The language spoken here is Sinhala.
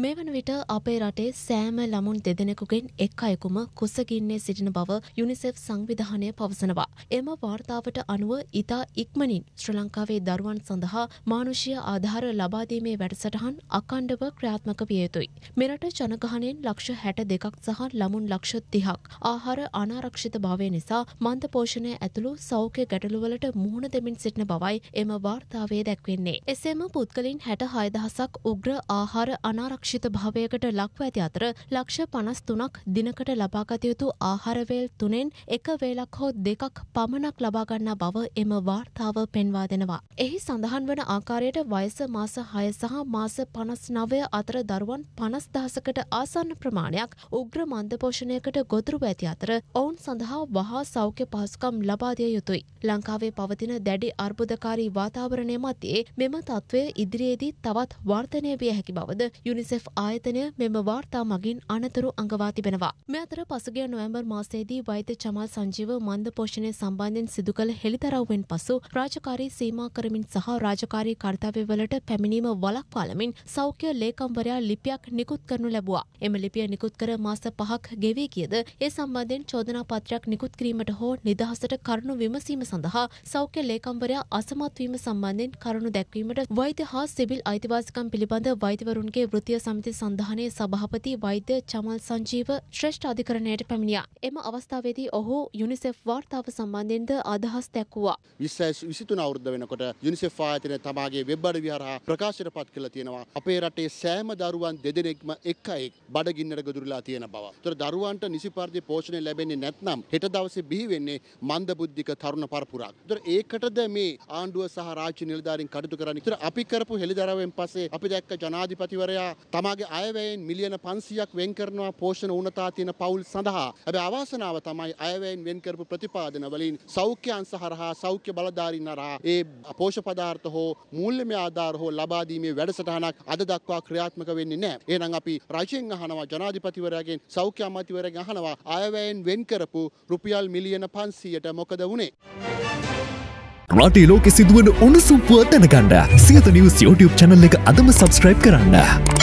මෙවන විට අපේ රටේ සෑම ළමුන් දෙදෙනෙකුගෙන් එක් අයෙකුම කුසගින්නේ සිටින බව යුනිසෙෆ් සංවිධානය පවසනවා. එම වාර්තාවට අනුව ඉතා ඉක්මනින් ශ්‍ර ලංකාවේ දරුවන් සඳහා මානුෂ්‍ය ආධාර ලබාදීමේ වැඩසටහන් අකණ්ඩව ක්‍රියාත්මක විය යුතුයි. මෙරට ජනගහනයෙන් ලක්ෂ හැට දෙකක් සහ ළමුන් ලක්ෂ තිහක් ආහාර අනාරක්ෂිත භාවය නිසා මන්ද පෝෂණය ඇතුළු සෞඛ්‍ය ගැටලුවලට මුහුණ දෙමින් සිටින බවයි එම වාර්තාවේ දැක්වෙන්නේ. එසේම පුද්ගලින් හැට හයදහසක් උග්‍ර ආහාර අනාරක්ෂ ආරක්ෂිත භාවයකට ලක්ව ඇති අතර ලක්ෂ පනස් තුනක් දිනකට ලබාගතයුතු ආහාරවේල් තුනෙන් එක වේලක් හෝ දෙකක් පමණක් ලබාගන්නා බව එම වාර්තාව පෙන්වා දෙනවා. එහි සඳහන් වන ආකාරයට වයස මාස හය සහ මාස පනස් නවය අතර දරුවන් පනස් දහසකට ආසන්න ප්‍රමාණයක් උග්‍ර මන්දපෝෂණයකට ගොදුරුව ඇති අතර ඔවුන් සඳහා වහා සෞඛ්‍ය පහසුකම් ලබාදිය යුතුයි. ලංකාවේ පවතින දැඩි අර්බුදකාරී වාතාවරණය මතියේ මෙම තත්ත්වය ඉදිරියේදී තවත් වර්ධනය විය හැකි බවද යුනිස UNICEF ආයතනය මෙම වාර්තා මගින් අනතුරු අඟවා තිබෙනවා. මේ අතර පසුගිය නොවැම්බර් මාසයේදී වෛද්‍ය චමල් සංජීව මන්ද පෝෂණය සම්බන්ධයෙන් සිදු කළ හෙළිදරව්වෙන් පසු රාජකාරී සීමා කරමින් සහ රාජකාරී කර්තව්‍යවලට පැමිණීම වළක්වාලමින් සෞඛ්‍ය ලේකම්වරයා ලිපියක් නිකුත් කරනු ලැබුවා. එම ලිපිය නිකුත් කර මාස පහක් ගෙවී ගියද ඒ සම්බන්ධයෙන් චෝදනා පත්‍රයක් නිකුත් කිරීමට හෝ නිදහසට කරුණු විමසීම සඳහා සෞඛ්‍ය ලේකම්වරයා අසමත් වීම සම්බන්ධයෙන් කරුණු දැක්වීමට වෛද්‍ය හා සිවිල් අයිතිවාසිකම් පිළිබඳ වෛද්‍යවරුන්ගේ වෘත්තීය සමිති සඳහනයේ සභාපති වෛද්‍ය චමල් සංජීව ශ්‍රේෂ්ඨ අධිකරණයට පැමිණියා. එම අවස්ථාවේදී ඔහු යුනිසෙෆ් වාර්තාව සම්බන්ධයෙන්ද අදහස් දැක්වුවා. 20 23 අවුරුද්ද වෙනකොට යුනිසෙෆ් ආයතනය තමාගේ වෙබ් අඩවිය හරහා ප්‍රකාශයට පත් කළා තියෙනවා. අපේ රටේ සෑම දරුවන් දෙදෙනෙක්ම එකයි බඩගින්නට ගොදුරලා තියෙන බව. ඒතර දරුවන්ට නිසි පරිදි පෝෂණය ලැබෙන්නේ නැත්නම් හෙට දවසේ බිහි වෙන්නේ මන්දබුද්ධික තරුණ පරපුරක්. ඒතර ඒකටද මේ ආණ්ඩුව සහ රාජ්‍ය නිලධාරීන් කටයුතු කරන්නේ. ඒතර අපි කරපු හෙළිදරව්වෙන් පස්සේ අපි දැක්ක ජනාධිපතිවරයා තමාගේ අයවැයෙන් මිලියන 500ක් වෙන් කරනවා පෝෂණ උනතා තියෙන පවුල් සඳහා. හැබැයි අවාසනාව තමයි අයවැයෙන් වෙන් කරපු ප්‍රතිපාදන වලින් සෞඛ්‍යංශ හරහා සෞඛ්‍ය බලධාරීන් හරහා ඒ පෝෂ පදාර්ථ හෝ මූල්‍යමය ආධාර හෝ ලබා දීමේ වැඩසටහනක් අද දක්වා ක්‍රියාත්මක වෙන්නේ නැහැ. එහෙනම් අපි රජයෙන් අහනවා ජනාධිපතිවරයාගෙන් සෞඛ්‍ය අමාත්‍යවරයාගෙන් අහනවා අයවැයෙන් වෙන් කරපු රුපියල් මිලියන 500ට මොකද වුනේ? රටේ ලෝකෙ සිදුවන උණුසුම්පුව දැනගන්න සියත නිවස් YouTube channel එක අදම subscribe කරන්න.